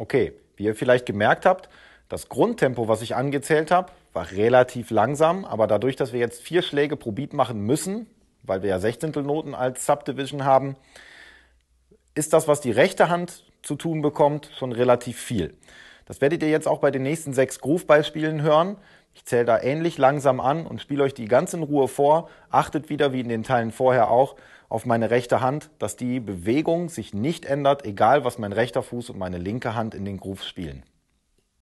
Okay, wie ihr vielleicht gemerkt habt, das Grundtempo, was ich angezählt habe, war relativ langsam, aber dadurch, dass wir jetzt vier Schläge pro Beat machen müssen, weil wir ja Sechzehntelnoten als Subdivision haben, ist das, was die rechte Hand zu tun bekommt, schon relativ viel. Das werdet ihr jetzt auch bei den nächsten sechs Groove-Beispielen hören. Ich zähle da ähnlich langsam an und spiele euch die ganz in Ruhe vor. Achtet wieder, wie in den Teilen vorher auch, auf meine rechte Hand, dass die Bewegung sich nicht ändert, egal was mein rechter Fuß und meine linke Hand in den Grooves spielen.